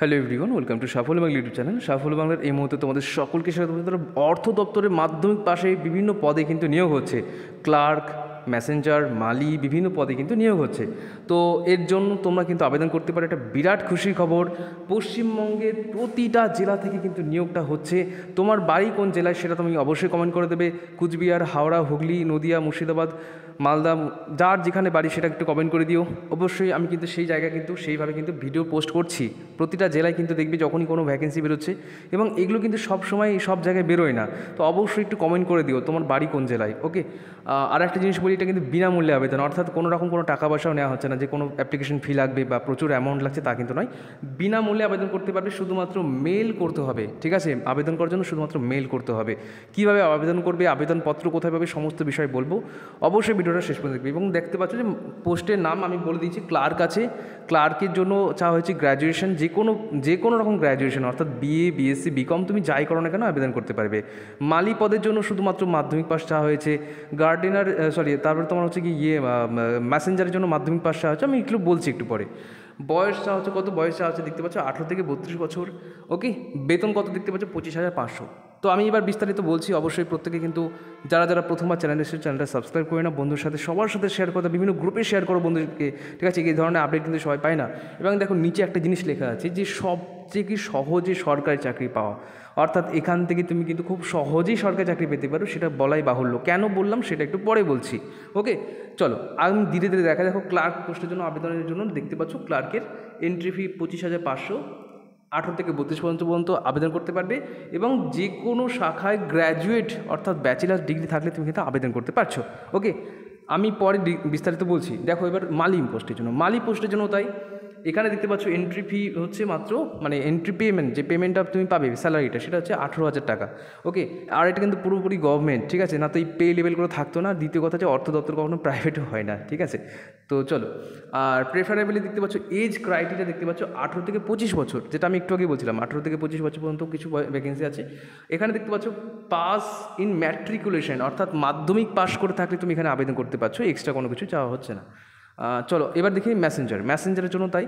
hello everyone welcome to সাফল্য Bangla YouTube channel সাফল্য বাংলার এই মুহূর্তে তোমাদের সকলকে স্বাগত অর্থ দপ্তরের মাধ্যমিক পাশে বিভিন্ন পদে কিন্তু নিয়োগ হচ্ছে ক্লার্ক ম্যাসেঞ্জার মালি বিভিন্ন পদে কিন্তু নিয়োগ হচ্ছে তো এর জন্য তোমরা কিন্তু আবেদন করতে পারো একটা বিরাট খুশির খবর পশ্চিমবঙ্গের প্রতিটা জেলা থেকে কিন্তু নিয়োগটা হচ্ছে তোমার বাড়ি কোন জেলায় সেটা তুমি অবশ্যই কমেন্ট করে দেবে কুচবিহার হাওড়া হুগলি নদিয়া মুর্শিদাবাদ মালদা যার যেখানে বাড়ি সেটা একটু কমেন্ট করে দিও অবশ্যই আমি কিন্তু সেই জায়গায় কিন্তু সেইভাবে কিন্তু ভিডিও পোস্ট করছি প্রতিটা জেলায় কিন্তু দেখবি যখনই কোনো ভ্যাকেন্সি বেরোচ্ছে এবং এগুলো কিন্তু সব সময় সব জায়গায় বেরোয় না তো অবশ্যই একটু কমেন্ট করে দিও তোমার বাড়ি কোন জেলায় ওকে আর একটা জিনিস বলি এটা কিন্তু বিনামূল্যে আবেদন অর্থাৎ কোনো রকম কোনো টাকা পয়সাও নেওয়া হচ্ছে না যে কোনো অ্যাপ্লিকেশন ফি লাগবে বা প্রচুর অ্যামাউন্ট লাগছে তা কিন্তু নয় বিনামূল্যে আবেদন করতে পারবে শুধুমাত্র মেল করতে হবে ঠিক আছে আবেদন করার জন্য শুধুমাত্র মেল করতে হবে কীভাবে আবেদন করবে আবেদনপত্র কোথায় পাবে সমস্ত বিষয় বলবো অবশ্যই ভিডিওটা শেষ পর্যন্ত দেখবে এবং দেখতে পাচ্ছ যে পোস্টের নাম আমি বলে দিয়েছি ক্লার্ক আছে ক্লার্কের জন্য চাওয়া হয়েছে গ্র্যাজুয়েশন যে কোনো যে কোনো রকম গ্র্যাজুয়েশন অর্থাৎ বিএ বিএসসি বিকম তুমি যাই করো না কেন আবেদন করতে পারবে মালি পদের জন্য শুধুমাত্র মাধ্যমিক পাস চাওয়া হয়েছে গার্ডেনার সরি তারপরে তোমার হচ্ছে কি ইয়ে ম্যাসেঞ্জারের জন্য মাধ্যমিক পাস চাওয়া হয়েছে আমি এগুলো বলছি একটু পরে বয়স চা হচ্ছে কত বয়স চা হচ্ছে দেখতে পাচ্ছ আঠেরো থেকে বত্রিশ বছর ওকে বেতন কত দেখতে পাচ্ছ পঁচিশ হাজার পাঁচশো তো আমি এবার বিস্তারিত বলছি অবশ্যই প্রত্যেকে কিন্তু যারা যারা প্রথমবার চ্যানেল এসেছে চ্যানেলটা সাবস্ক্রাইব করে না বন্ধুর সাথে সবার সাথে শেয়ার করো বিভিন্ন গ্রুপে শেয়ার করো বন্ধুকে ঠিক আছে এই ধরনের আপডেট কিন্তু সবাই পায় না এবং দেখো নিচে একটা জিনিস লেখা আছে যে সবচেয়ে কি সহজে সরকারি চাকরি পাওয়া অর্থাৎ এখান থেকে তুমি কিন্তু খুব সহজেই সরকারি চাকরি পেতে পারো সেটা বলাই বাহুল্য কেন বললাম সেটা একটু পরে বলছি ওকে চলো আমি ধীরে ধীরে দেখা দেখো ক্লার্ক পোস্টের জন্য আবেদনের জন্য দেখতে পাচ্ছ ক্লার্কের এন্ট্রি ফি পঁচিশ হাজার পাঁচশো আঠেরো থেকে বত্রিশ পর্যন্ত পর্যন্ত আবেদন করতে পারবে এবং যে কোনো শাখায় গ্র্যাজুয়েট অর্থাৎ ব্যাচেলার ডিগ্রি থাকলে তুমি কিন্তু আবেদন করতে পারছো ওকে আমি পরে বিস্তারিত বলছি দেখো এবার মালি পোস্টের জন্য মালি পোস্টের জন্য তাই এখানে দেখতে পাচ্ছ এন্ট্রি ফি হচ্ছে মাত্র মানে এন্ট্রি পেমেন্ট যে পেমেন্টটা তুমি পাবে স্যালারিটা সেটা হচ্ছে আঠেরো হাজার টাকা ওকে আর এটা কিন্তু পুরোপুরি গভর্নমেন্ট ঠিক আছে না তো এই পে লেভেলগুলো থাকতো না দ্বিতীয় কথা যে অর্থ দপ্তর কখনো প্রাইভেটও হয় না ঠিক আছে তো চলো আর প্রেফারেবলি দেখতে পাচ্ছ এজ ক্রাইটেরিয়া দেখতে পাচ্ছ আঠেরো থেকে পঁচিশ বছর যেটা আমি একটু আগে বলছিলাম আঠেরো থেকে পঁচিশ বছর পর্যন্ত কিছু ভ্যাকেন্সি আছে এখানে দেখতে পাচ্ছ পাস ইন ম্যাট্রিকুলেশন অর্থাৎ মাধ্যমিক পাস করে থাকলে তুমি এখানে আবেদন করতে পারছো এক্সট্রা কোনো কিছু চাওয়া হচ্ছে না চলো এবার দেখি ম্যাসেঞ্জার ম্যাসেঞ্জারের জন্য তাই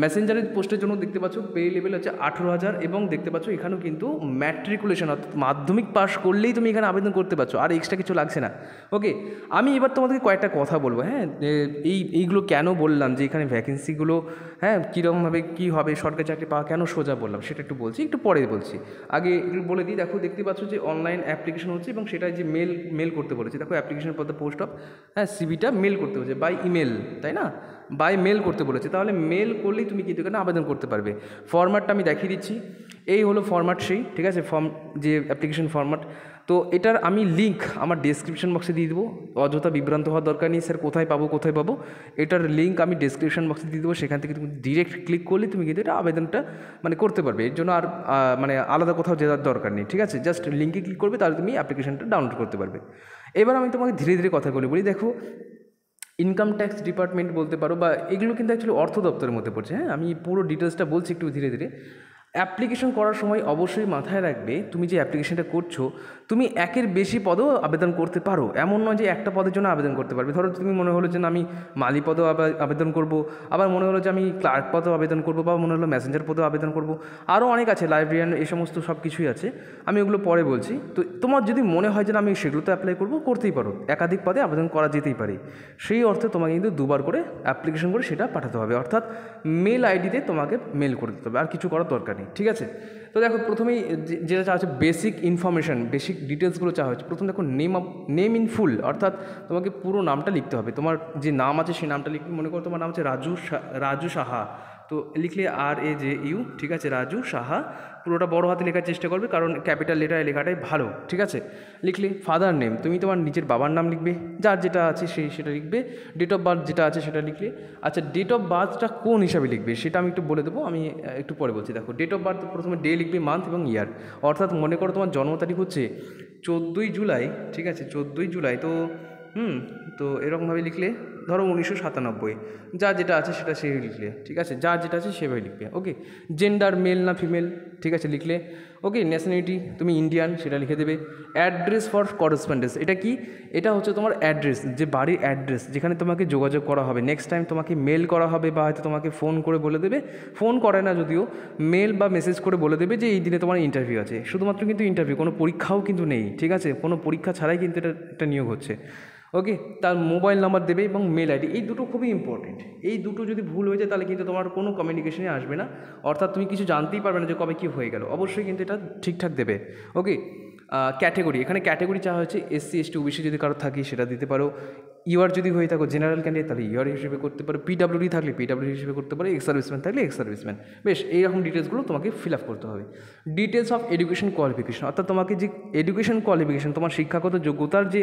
মেসেঞ্জারের পোস্টের জন্য দেখতে পাচ্ছ পে লেভেল হচ্ছে আঠেরো হাজার এবং দেখতে পাচ্ছ এখানেও কিন্তু ম্যাট্রিকুলেশন অর্থাৎ মাধ্যমিক পাস করলেই তুমি এখানে আবেদন করতে পারছো আর এক্সট্রা কিছু লাগছে না ওকে আমি এবার তোমাদেরকে কয়েকটা কথা বলবো হ্যাঁ এই এইগুলো কেন বললাম যে এখানে ভ্যাকেন্সিগুলো হ্যাঁ কীরকমভাবে কী হবে সরকারি চাকরি পাওয়া কেন সোজা বললাম সেটা একটু বলছি একটু পরে বলছি আগে বলে দিই দেখো দেখতে পাচ্ছ যে অনলাইন অ্যাপ্লিকেশন হচ্ছে এবং সেটা যে মেল মেল করতে বলেছে দেখো অ্যাপ্লিকেশন পর পোস্ট অফ হ্যাঁ সিবিটা মেল করতে বলছে বাই ইমেল তাই না বাই মেল করতে বলেছে তাহলে মেল করলেই তুমি কিন্তু এখানে আবেদন করতে পারবে ফরম্যাটটা আমি দেখিয়ে দিচ্ছি এই হলো ফরম্যাট সেই ঠিক আছে ফর্ম যে অ্যাপ্লিকেশন ফরম্যাট তো এটার আমি লিঙ্ক আমার ডেসক্রিপশন বক্সে দিয়ে দেবো অযথা বিভ্রান্ত হওয়ার দরকার নেই স্যার কোথায় পাবো কোথায় পাবো এটার লিঙ্ক আমি ডেসক্রিপশন বক্সে দিয়ে দেবো সেখান থেকে তুমি ডিরেক্ট ক্লিক করলে তুমি কিন্তু এটা আবেদনটা মানে করতে পারবে এর জন্য আর মানে আলাদা কোথাও যাওয়ার দরকার নেই ঠিক আছে জাস্ট লিঙ্কে ক্লিক করবে তাহলে তুমি অ্যাপ্লিকেশনটা ডাউনলোড করতে পারবে এবার আমি তোমাকে ধীরে ধীরে বলি বলি দেখো ইনকাম ট্যাক্স ডিপার্টমেন্ট বলতে পারো বা এগুলো কিন্তু অ্যাকচুয়ালি অর্থ দপ্তরের মধ্যে পড়ছে হ্যাঁ আমি পুরো ডিটেলসটা বলছি একটু ধীরে ধীরে অ্যাপ্লিকেশন করার সময় অবশ্যই মাথায় রাখবে তুমি যে অ্যাপ্লিকেশনটা করছো তুমি একের বেশি পদেও আবেদন করতে পারো এমন নয় যে একটা পদের জন্য আবেদন করতে পারবে ধরো তুমি মনে হলো যে আমি মালি পদেও আবেদন করব আবার মনে হলো যে আমি ক্লার্ক পদেও আবেদন করব বা মনে হলো ম্যাসেঞ্জার পদেও আবেদন করব আরও অনেক আছে লাইব্রেরিয়ান এই সমস্ত সব কিছুই আছে আমি ওগুলো পরে বলছি তো তোমার যদি মনে হয় যে আমি সেগুলোতে অ্যাপ্লাই করবো করতেই পারো একাধিক পদে আবেদন করা যেতেই পারে সেই অর্থে তোমাকে কিন্তু দুবার করে অ্যাপ্লিকেশন করে সেটা পাঠাতে হবে অর্থাৎ মেল আইডিতে তোমাকে মেল করে দিতে হবে আর কিছু করার দরকার নেই থাকি ঠিক আছে তো দেখো প্রথমেই যেটা চাওয়া হচ্ছে বেসিক ইনফরমেশান বেসিক ডিটেলসগুলো চাওয়া হচ্ছে প্রথম দেখো name of name in full অর্থাৎ তোমাকে পুরো নামটা লিখতে হবে তোমার যে নাম আছে সেই নামটা লিখবে মনে করো তোমার নাম হচ্ছে রাজু রাজু সাহা তো লিখলে আর এ জে ইউ ঠিক আছে রাজু সাহা পুরোটা বড় হাতে লেখার চেষ্টা করবে কারণ ক্যাপিটাল লেটারে লেখাটাই ভালো ঠিক আছে লিখলে ফাদার নেম তুমি তোমার নিজের বাবার নাম লিখবে যার যেটা আছে সেই সেটা লিখবে ডেট অফ বার্থ যেটা আছে সেটা লিখলে আচ্ছা ডেট অফ বার্থটা কোন হিসাবে লিখবে সেটা আমি একটু বলে দেবো আমি একটু পরে বলছি দেখো ডেট অফ বার্থ প্রথমে ডে লিখবে মান্থ এবং ইয়ার অর্থাৎ মনে করো তোমার জন্ম তারিখ হচ্ছে চোদ্দোই জুলাই ঠিক আছে চোদ্দোই জুলাই তো হুম তো এরকমভাবে লিখলে ধরো উনিশশো সাতানব্বই যা যেটা আছে সেটা সে লিখলে ঠিক আছে যা যেটা আছে সেভাবে লিখবে ওকে জেন্ডার মেল না ফিমেল ঠিক আছে লিখলে ওকে ন্যাশনালিটি তুমি ইন্ডিয়ান সেটা লিখে দেবে অ্যাড্রেস ফর করেসপন্ডেন্স এটা কি এটা হচ্ছে তোমার অ্যাড্রেস যে বাড়ির অ্যাড্রেস যেখানে তোমাকে যোগাযোগ করা হবে নেক্সট টাইম তোমাকে মেল করা হবে বা হয়তো তোমাকে ফোন করে বলে দেবে ফোন করে না যদিও মেল বা মেসেজ করে বলে দেবে যে এই দিনে তোমার ইন্টারভিউ আছে শুধুমাত্র কিন্তু ইন্টারভিউ কোনো পরীক্ষাও কিন্তু নেই ঠিক আছে কোনো পরীক্ষা ছাড়াই কিন্তু এটা একটা নিয়োগ হচ্ছে ওকে তার মোবাইল নাম্বার দেবে এবং মেল আইডি এই দুটো খুবই ইম্পর্টেন্ট এই দুটো যদি ভুল হয়ে যায় তাহলে কিন্তু তোমার কোনো কমিউনিকেশনে আসবে না অর্থাৎ তুমি কিছু জানতেই পারবে না যে কবে কী হয়ে গেল অবশ্যই কিন্তু এটা ঠিকঠাক দেবে ওকে ক্যাটেগরি এখানে ক্যাটেগরি চাওয়া হয়েছে এসসি এসটি ওবিসি যদি কারো থাকি সেটা দিতে পারো ইউআর যদি হয়ে থাকো জেনারেল ক্যান্ডিডেট তাহলে ইউআর হিসেবে করতে পারো পিডাব্লিউডি থাকলে পিডাব্লিউ হিসেবে করতে পারো এক্স সার্ভিসম্যান থাকলে এক্স সার্ভিসম্যান বেশ এইরকম ডিটেলসগুলো তোমাকে ফিল আপ করতে হবে ডিটেলস অফ এডুকেশন কোয়ালিফিকেশন অর্থাৎ তোমাকে যে এডুকেশন কোয়ালিফিকেশন তোমার শিক্ষাগত যোগ্যতার যে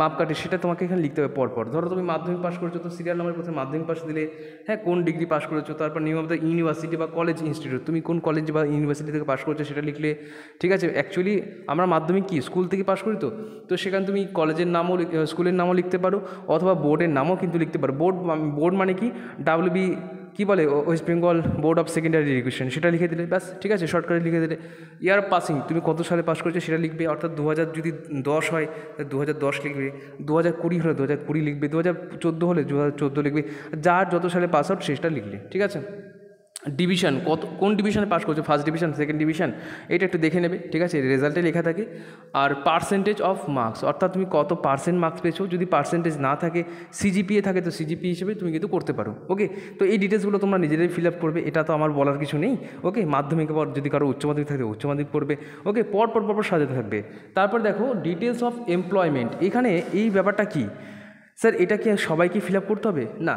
মাপকাঠি সেটা তোমাকে এখানে লিখতে হবে পরপর ধরো তুমি মাধ্যমিক পাস করেছো তো সিরিয়াল নাম্বার প্রথমে মাধ্যমিক পাস দিলে হ্যাঁ কোন ডিগ্রি পাস করেছো তারপর নিয়ম অফ দ্য ইউনিভার্সিটি বা কলেজ ইনস্টিটিউট তুমি কোন কলেজ বা ইউনিভার্সিটি থেকে পাস করেছো সেটা লিখলে ঠিক আছে অ্যাকচুয়ালি আমরা মাধ্যমিক কি স্কুল থেকে পাস করি তো তো সেখানে তুমি কলেজের নামও স্কুলের নামও লিখতে লিখতে পারো অথবা বোর্ডের নামও কিন্তু লিখতে পারো বোর্ড বোর্ড মানে কি ডাব্লিউ বি কী বলে West Bengal Board of Secondary Education সেটা লিখে দিলে ব্যাস ঠিক আছে শর্টকাটে লিখে দিলে ইয়ার পাসিং তুমি কত সালে পাস করেছো সেটা লিখবে অর্থাৎ দু যদি দশ হয় দু দশ লিখবে দু হাজার কুড়ি হলে দু হাজার কুড়ি লিখবে দু হাজার চোদ্দো হলে দু হাজার চোদ্দো লিখবে যার যত সালে পাস আউট সেটা লিখলে ঠিক আছে ডিভিশন কত কোন ডিভিশনে পাস করছে ফার্স্ট ডিভিশন সেকেন্ড ডিভিশন এটা একটু দেখে নেবে ঠিক আছে রেজাল্টে লেখা থাকে আর পার্সেন্টেজ অফ মার্কস অর্থাৎ তুমি কত পার্সেন্ট মার্কস পেয়েছো যদি পার্সেন্টেজ না থাকে সিজিপিএ থাকে তো সিজিপি হিসেবে তুমি কিন্তু করতে পারো ওকে তো এই ডিটেলসগুলো তোমরা নিজেরাই ফিল আপ করবে এটা তো আমার বলার কিছু নেই ওকে মাধ্যমিক পর যদি কারো উচ্চ মাধ্যমিক থাকে উচ্চ মাধ্যমিক পড়বে ওকে পর পর পর সাজাতে থাকবে তারপর দেখো ডিটেলস অফ এমপ্লয়মেন্ট এখানে এই ব্যাপারটা কী স্যার এটা কি সবাইকে ফিল করতে হবে না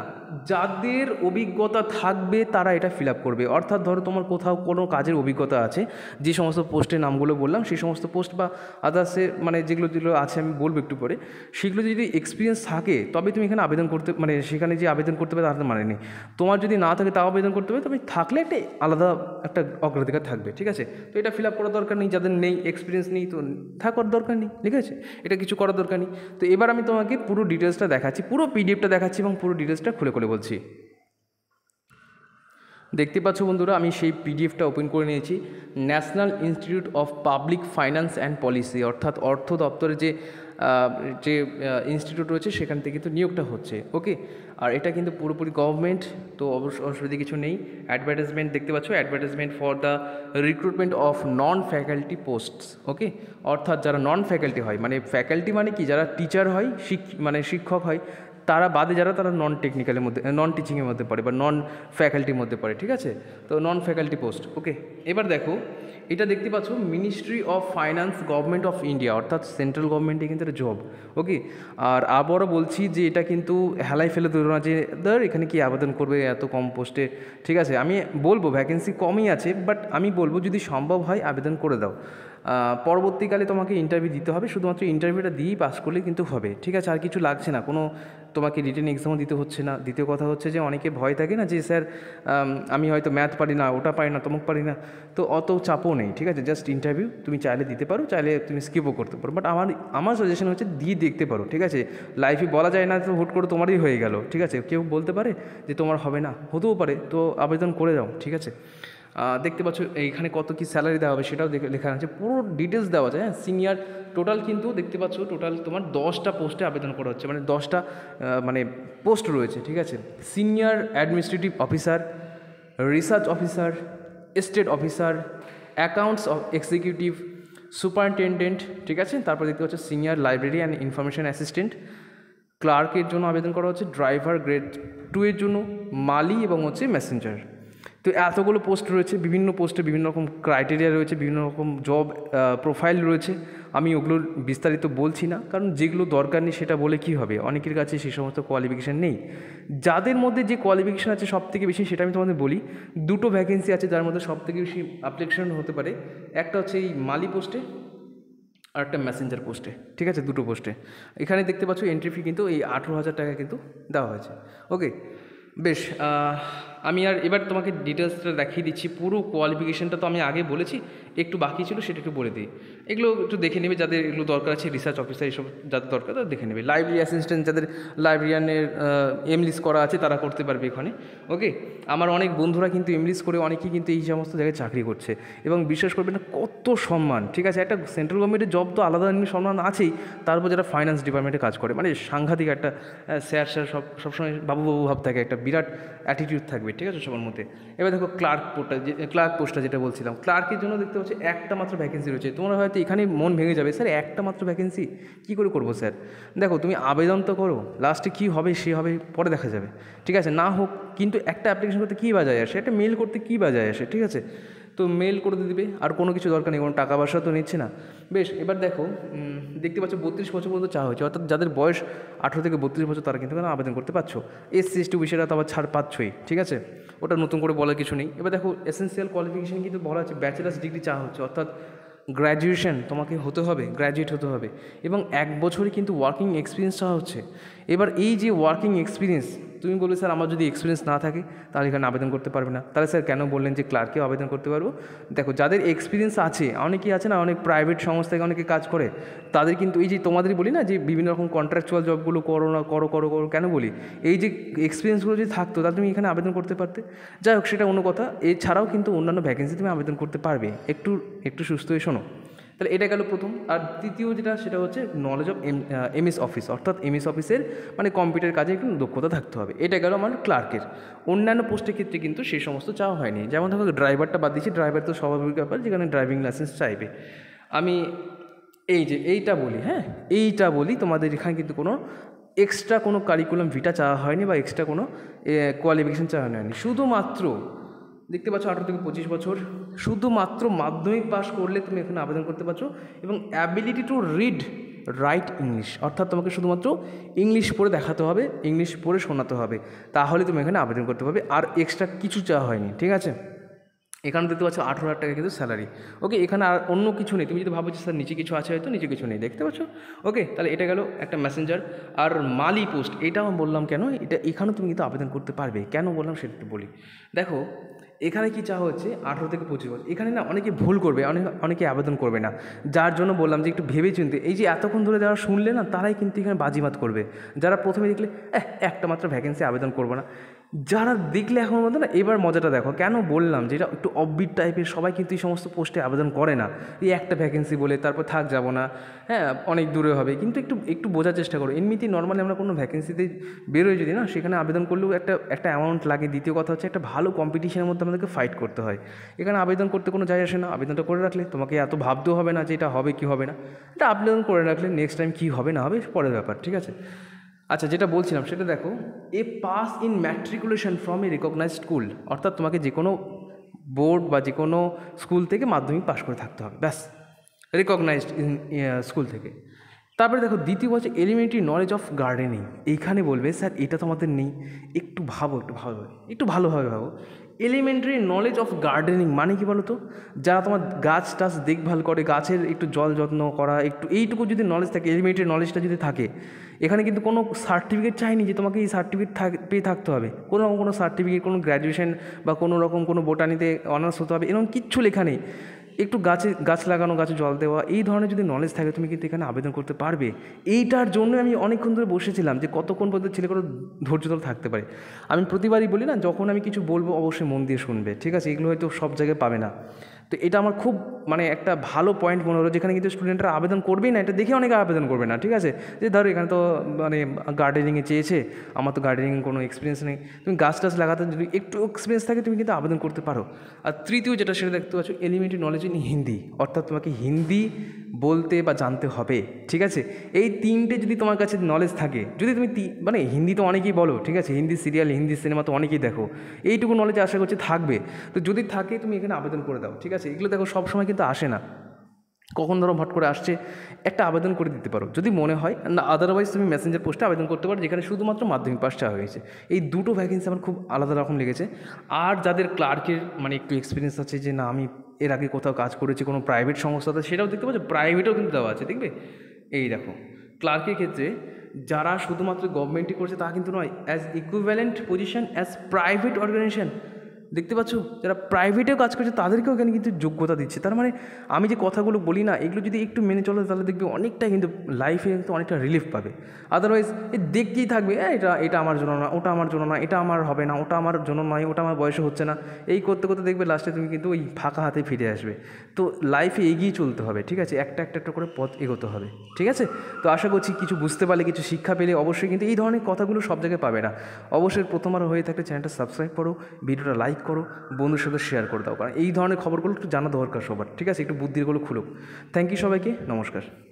যাদের অভিজ্ঞতা থাকবে তারা এটা ফিল করবে অর্থাৎ ধরো তোমার কোথাও কোনো কাজের অভিজ্ঞতা আছে যে সমস্ত পোস্টের নামগুলো বললাম সেই সমস্ত পোস্ট বা আদার্সে মানে যেগুলো যেগুলো আছে আমি বলবো একটু পরে সেগুলো যদি এক্সপিরিয়েন্স থাকে তবে তুমি এখানে আবেদন করতে মানে সেখানে যে আবেদন করতে পারে তাদের মানে নেই তোমার যদি না থাকে তাও আবেদন করতে হবে তবে থাকলে একটা আলাদা একটা অগ্রাধিকার থাকবে ঠিক আছে তো এটা ফিল করার দরকার নেই যাদের নেই এক্সপিরিয়েন্স নেই তো থাকার দরকার নেই ঠিক আছে এটা কিছু করার দরকার নেই তো এবার আমি তোমাকে পুরো ডিটেলসটা দেখাচ্ছি পুরো পিডিএফটা দেখাচ্ছি এবং পুরো ডিটেলসটা খুলে খুলে বলছি দেখতে পাচ্ছ বন্ধুরা আমি সেই পিডিএফটা ওপেন করে নিয়েছি National Institute of Public Finance and Policy অর্থাৎ অর্থ দপ্তরের যে যে ইনস্টিটিউট রয়েছে সেখান থেকে কিন্তু নিয়োগটা হচ্ছে ওকে আর এটা কিন্তু পুরোপুরি গভর্নমেন্ট তো অবশ্য অসুবিধা কিছু নেই অ্যাডভার্টাইজমেন্ট দেখতে পাচ্ছ advertisement for the recruitment of non faculty posts okay অর্থাৎ যারা নন ফ্যাকাল্টি হয় মানে ফ্যাকাল্টি মানে কি যারা টিচার হয় শিক মানে শিক্ষক হয় তারা বাদে যারা তারা নন টেকনিক্যালের মধ্যে নন টিচিংয়ের মধ্যে পড়ে বা নন ফ্যাকাল্টির মধ্যে পড়ে ঠিক আছে তো নন ফ্যাকাল্টি পোস্ট ওকে এবার দেখো এটা দেখতে পাচ্ছ Ministry of Finance Government of India অর্থাৎ সেন্ট্রাল গভর্নমেন্টে কিন্তু একটা জব ওকে আর আবারও বলছি যে এটা কিন্তু হেলাই ফেলে দিল না যে ধর এখানে কি আবেদন করবে এত কম পোস্টে ঠিক আছে আমি বলবো ভ্যাকেন্সি কমই আছে বাট আমি বলবো যদি সম্ভব হয় আবেদন করে দাও পরবর্তীকালে তোমাকে ইন্টারভিউ দিতে হবে শুধুমাত্র ইন্টারভিউটা দিয়েই পাস করলে কিন্তু হবে ঠিক আছে আর কিছু লাগছে না কোনো তোমাকে রিটেন এক্সামও দিতে হচ্ছে না দ্বিতীয় কথা হচ্ছে যে অনেকে ভয় থাকে না যে স্যার আমি হয়তো ম্যাথ পারি না ওটা পারি না তমুক পারি না তো অত চাপও নেই ঠিক আছে জাস্ট ইন্টারভিউ তুমি চাইলে দিতে পারো চাইলে তুমি স্কিপও করতে পারো বাট আমার আমার সাজেশন হচ্ছে দিয়ে দেখতে পারো ঠিক আছে লাইফে বলা যায় না তো হুট করে তোমারই হয়ে গেল ঠিক আছে কেউ বলতে পারে যে তোমার হবে না হতেও পারে তো আবেদন করে দাও ঠিক আছে দেখতে পাচ্ছ এখানে কত কি স্যালারি দেওয়া হবে সেটাও লেখা আছে পুরো ডিটেলস দেওয়া আছে হ্যাঁ সিনিয়র টোটাল কিন্তু দেখতে পাচ্ছ টোটাল তোমার দশটা পোস্টে আবেদন করা হচ্ছে মানে দশটা মানে পোস্ট রয়েছে ঠিক আছে senior administrative officer research officer state officer accounts executive superintendent ঠিক আছে তারপর দেখতে পাচ্ছ senior library and information assistant ক্লার্কের জন্য আবেদন করা হচ্ছে ড্রাইভার গ্রেড টু এর জন্য মালি এবং হচ্ছে মেসেঞ্জার তো এতগুলো পোস্ট রয়েছে বিভিন্ন পোস্টে বিভিন্ন রকম ক্রাইটেরিয়া রয়েছে বিভিন্ন রকম জব প্রোফাইল রয়েছে আমি ওগুলো বিস্তারিত বলছি না কারণ যেগুলো দরকার নেই সেটা বলে কি হবে অনেকের কাছে সেই সমস্ত কোয়ালিফিকেশান নেই যাদের মধ্যে যে কোয়ালিফিকেশান আছে সব থেকে বেশি সেটা আমি তোমাদের বলি দুটো ভ্যাকেন্সি আছে যার মধ্যে সব থেকে বেশি অ্যাপ্লিকেশন হতে পারে একটা হচ্ছে এই মালি পোস্টে আর একটা ম্যাসেঞ্জার পোস্টে ঠিক আছে দুটো পোস্টে এখানে দেখতে পাচ্ছ এন্ট্রি ফি কিন্তু এই আঠেরো হাজার টাকা কিন্তু দেওয়া হয়েছে ওকে বেশ আমি আর এবার তোমাকে ডিটেলসটা দেখিয়ে দিচ্ছি পুরো কোয়ালিফিকেশানটা তো আমি আগে বলেছি একটু বাকি ছিল সেটা একটু বলে দিই এগুলো একটু দেখে নেবে যাদের এগুলো দরকার আছে রিসার্চ অফিসার এসব যাদের দরকার তারা দেখে নেবে লাইব্রেরি অ্যাসিস্ট্যান্ট যাদের লাইব্রেরিয়ানের এমলিস করা আছে তারা করতে পারবে এখানে ওকে আমার অনেক বন্ধুরা কিন্তু এমলিস করে অনেকেই কিন্তু এই সমস্ত জায়গায় চাকরি করছে এবং বিশ্বাস করবেন না কত সম্মান ঠিক আছে একটা সেন্ট্রাল গভর্নমেন্টের জব তো আলাদা এমনি সম্মান আছেই তারপর যারা ফাইন্যান্স ডিপার্টমেন্টে কাজ করে মানে সাংঘাতিক একটা স্যার স্যার সব সবসময় বাবু বাবু ভাব থাকে একটা বিরাট অ্যাটিটিউড থাকবে ঠিক আছে সবার মধ্যে এবার দেখো ক্লার্ক পোস্টটা যে ক্লার্ক পোস্টটা যেটা বলছিলাম ক্লার্কের জন্য দেখতে পাচ্ছি একটা মাত্র ভ্যাকেন্সি রয়েছে তোমরা হয়তো এখানে মন ভেঙে যাবে স্যার একটা মাত্র ভ্যাকেন্সি কী করে করবো স্যার দেখো তুমি আবেদন তো করো লাস্টে কী হবে সে হবে পরে দেখা যাবে ঠিক আছে না হোক কিন্তু একটা অ্যাপ্লিকেশন করতে কী বাজায় আসে একটা মেল করতে কী বাজায় আসে ঠিক আছে তো মেল করে দিবে আর কোনো কিছু দরকার নেই কোনো টাকা পয়সা তো নিচ্ছে না বেশ এবার দেখো দেখতে পাচ্ছ বত্রিশ বছর পর্যন্ত চা হয়েছে অর্থাৎ যাদের বয়স আঠেরো থেকে বত্রিশ বছর তারা কিন্তু আবেদন করতে পারছো সি এসটি বিষয়টা তো আবার ছাড় পাচ্ছই ঠিক আছে ওটা নতুন করে বলার কিছু নেই এবার দেখো এসেন্সিয়াল কোয়ালিফিকেশান কিন্তু বলা আছে ব্যাচেলার্স ডিগ্রি চা হচ্ছে অর্থাৎ গ্র্যাজুয়েশন তোমাকে হতে হবে গ্র্যাজুয়েট হতে হবে এবং এক বছরই কিন্তু ওয়ার্কিং এক্সপিরিয়েন্স চাওয়া হচ্ছে এবার এই যে ওয়ার্কিং এক্সপিরিয়েন্স তুমি বলবে স্যার আমার যদি এক্সপিরিয়েন্স না থাকে তাহলে এখানে আবেদন করতে পারবে না তাহলে স্যার কেন বললেন যে ক্লার্কেও আবেদন করতে পারবো দেখো যাদের এক্সপিরিয়েন্স আছে অনেকেই আছে না অনেক প্রাইভেট সংস্থায় অনেকে কাজ করে তাদের কিন্তু এই যে তোমাদের বলি না যে বিভিন্ন রকম কন্ট্রাকচুয়াল জবগুলো করো না করো করো করো কেন বলি এই যে এক্সপিরিয়েন্সগুলো যদি থাকতো তাহলে তুমি এখানে আবেদন করতে পারতে যাই হোক সেটা অন্য কথা এছাড়াও কিন্তু অন্যান্য ভ্যাকেন্সি তুমি আবেদন করতে পারবে একটু একটু সুস্থ হয়ে শোনো তাহলে এটা গেল প্রথম আর তৃতীয় যেটা সেটা হচ্ছে knowledge of M S office অর্থাৎ এমএস অফিসের মানে কম্পিউটার কাজে একটু দক্ষতা থাকতে হবে এটা গেল আমার ক্লার্কের অন্যান্য পোস্টের ক্ষেত্রে কিন্তু সেই সমস্ত চাওয়া হয়নি যেমন ধরো ড্রাইভারটা বাদ দিয়েছি ড্রাইভার তো স্বাভাবিক ব্যাপার যেখানে ড্রাইভিং লাইসেন্স চাইবে আমি এই যে এইটা বলি হ্যাঁ এইটা বলি তোমাদের এখানে কিন্তু কোনো এক্সট্রা কোনো কারিকুলাম ভিটা চাওয়া হয়নি বা এক্সট্রা কোনো কোয়ালিফিকেশান চাওয়া হয়নি শুধুমাত্র দেখতে পাচ্ছ আঠেরো থেকে পঁচিশ বছর শুধুমাত্র মাধ্যমিক পাস করলে তুমি এখানে আবেদন করতে পারছো এবং ability to read write English অর্থাৎ তোমাকে শুধুমাত্র ইংলিশ পড়ে দেখাতে হবে ইংলিশ পড়ে শোনাতে হবে তাহলে তুমি এখানে আবেদন করতে পারবে আর এক্সট্রা কিছু চাওয়া হয়নি ঠিক আছে এখানে দেখতে পাচ্ছ আঠেরো হাজার টাকা কিন্তু স্যালারি ওকে এখানে আর অন্য কিছু নেই তুমি যদি ভাবো যে স্যার নিচে কিছু আছে হয়তো নিচে কিছু নেই দেখতে পাচ্ছ ওকে তাহলে এটা গেল একটা মেসেঞ্জার আর মালি পোস্ট এটাও বললাম কেন এটা এখানেও তুমি কিন্তু আবেদন করতে পারবে কেন বললাম সেটা একটু বলি দেখো এখানে কি চাওয়া হচ্ছে আঠেরো থেকে পঁচিশ বছর এখানে না অনেকে ভুল করবে অনেক অনেকে আবেদন করবে না যার জন্য বললাম যে একটু ভেবে চিনতে এই যে এতক্ষণ ধরে যারা শুনলে না তারাই কিন্তু এখানে বাজিমাত করবে যারা প্রথমে দেখলে একটা মাত্র ভ্যাকেন্সি আবেদন করবো না যারা দেখলে এখন মতো না এবার মজাটা দেখো কেন বললাম যেটা একটু অববিট টাইপের সবাই কিন্তু এই সমস্ত পোস্টে আবেদন করে না এই একটা ভ্যাকেন্সি বলে তারপর থাক যাব না হ্যাঁ অনেক দূরে হবে কিন্তু একটু একটু বোঝার চেষ্টা করো এমনিতেই নর্মালি আমরা কোনো ভ্যাকেন্সিতে বেরোয় যদি না সেখানে আবেদন করলেও একটা একটা অ্যামাউন্ট লাগে দ্বিতীয় কথা হচ্ছে একটা ভালো কম্পিটিশনের মধ্যে আমাদেরকে ফাইট করতে হয় এখানে আবেদন করতে কোনো যায় আসে না আবেদনটা করে রাখলে তোমাকে এত ভাবতেও হবে না যে এটা হবে কি হবে না এটা আবেদন করে রাখলে নেক্সট টাইম কী হবে না হবে পরের ব্যাপার ঠিক আছে আচ্ছা যেটা বলছিলাম সেটা দেখো a pass in matriculation from a recognised school অর্থাৎ তোমাকে যে কোনো বোর্ড বা যে কোনো স্কুল থেকে মাধ্যমিক পাশ করে থাকতে হবে ব্যাস রিকগনাইজড স্কুল থেকে তারপরে দেখো দ্বিতীয় বছর এলিমেন্টারি নলেজ অফ গার্ডেনিং এইখানে বলবে স্যার এটা তো আমাদের নেই একটু ভাবো একটু ভালো একটু ভালোভাবে ভাবো এলিমেন্টারি নলেজ অফ গার্ডেনিং মানে কি বলতো যারা তোমার গাছ টাছ দেখভাল করে গাছের একটু জল যত্ন করা একটু এইটুকু যদি নলেজ থাকে এলিমেন্টারি নলেজটা যদি থাকে এখানে কিন্তু কোনো সার্টিফিকেট চাইনি যে তোমাকে এই সার্টিফিকেট পেয়ে থাকতে হবে কোনো রকম কোনো সার্টিফিকেট কোনো গ্র্যাজুয়েশন বা কোনো রকম কোনো বোটানিতে অনার্স হতে হবে এরকম কিচ্ছু লেখা নেই একটু গাছে গাছ লাগানো গাছে জল দেওয়া এই ধরনের যদি নলেজ থাকে তুমি কিন্তু এখানে আবেদন করতে পারবে এইটার জন্য আমি অনেকক্ষণ ধরে বসেছিলাম যে কতক্ষণ পর্যন্ত ছেলেগুলো ধৈর্য ধরে থাকতে পারে আমি প্রতিবারই বলি না যখন আমি কিছু বলবো অবশ্যই মন দিয়ে শুনবে ঠিক আছে এগুলো হয়তো সব জায়গায় পাবে না তো এটা আমার খুব মানে একটা ভালো পয়েন্ট মনে হলো যেখানে কিন্তু স্টুডেন্টরা আবেদন করবেই না এটা দেখে অনেকে আবেদন করবে না ঠিক আছে যে ধরো এখানে তো মানে গার্ডেনিংয়ে চেয়েছে আমার তো গার্ডেনিং কোনো এক্সপিরিয়েন্স নেই তুমি গাছ টাছ লাগাতে যদি একটু এক্সপিরিয়েন্স থাকে তুমি কিন্তু আবেদন করতে পারো আর তৃতীয় যেটা সেটা দেখতে পাচ্ছ এলিমেন্টারি নলেজ ইন হিন্দি অর্থাৎ তোমাকে হিন্দি বলতে বা জানতে হবে ঠিক আছে এই তিনটে যদি তোমার কাছে নলেজ থাকে যদি তুমি মানে হিন্দি তো অনেকেই বলো ঠিক আছে হিন্দি সিরিয়াল হিন্দি সিনেমা তো অনেকেই দেখো এইটুকু নলেজ আশা করছি থাকবে তো যদি থাকে তুমি এখানে আবেদন করে দাও ঠিক আছে এগুলো দেখো সবসময় কিন্তু আসে না কখন ধরো ভট করে আসছে একটা আবেদন করে দিতে পারো যদি মনে হয় না আদারওয়াইজ তুমি মেসেঞ্জার পোস্টে আবেদন করতে পারো যেখানে শুধুমাত্র মাধ্যমিক পাশটা চাওয়া হয়েছে এই দুটো ভ্যাকেন্সি আমার খুব আলাদা রকম লেগেছে আর যাদের ক্লার্কের মানে একটু এক্সপিরিয়েন্স আছে যে না আমি এর আগে কোথাও কাজ করেছে কোনো প্রাইভেট সংস্থাতে সেটাও দেখতে পাচ্ছে প্রাইভেটও কিন্তু দেওয়া আছে দেখবে এই দেখো ক্লার্কের ক্ষেত্রে যারা শুধুমাত্র গভর্নমেন্টই করছে তা কিন্তু নয় as equivalent position as private organisation দেখতে পাচ্ছ যারা প্রাইভেটেও কাজ করছে তাদেরকেও এখানে কিন্তু যোগ্যতা দিচ্ছে তার মানে আমি যে কথাগুলো বলি না এগুলো যদি একটু মেনে চলো তাহলে দেখবে অনেকটা কিন্তু লাইফে কিন্তু অনেকটা রিলিফ পাবে আদারওয়াইজ এ দেখতেই থাকবে এটা এটা আমার জন্য না ওটা আমার জন্য না এটা আমার হবে না ওটা আমার জন্য নয় ওটা আমার বয়সে হচ্ছে না এই করতে করতে দেখবে লাস্টে তুমি কিন্তু ওই ফাঁকা হাতে ফিরে আসবে তো লাইফে এগিয়ে চলতে হবে ঠিক আছে একটা একটা একটা করে পথ এগোতে হবে ঠিক আছে তো আশা করছি কিছু বুঝতে পারলে কিছু শিক্ষা পেলে অবশ্যই কিন্তু এই ধরনের কথাগুলো সব জায়গায় পাবে না অবশ্যই প্রথমবার হয়ে থাকলে চ্যানেলটা সাবস্ক্রাইব করো ভিডিওটা লাইক করো বন্ধুর সাথে শেয়ার করে দাও কারণ এই ধরনের খবরগুলো একটু জানা দরকার সবার ঠিক আছে একটু বুদ্ধিগুলো খুলুক থ্যাংক ইউ সবাইকে নমস্কার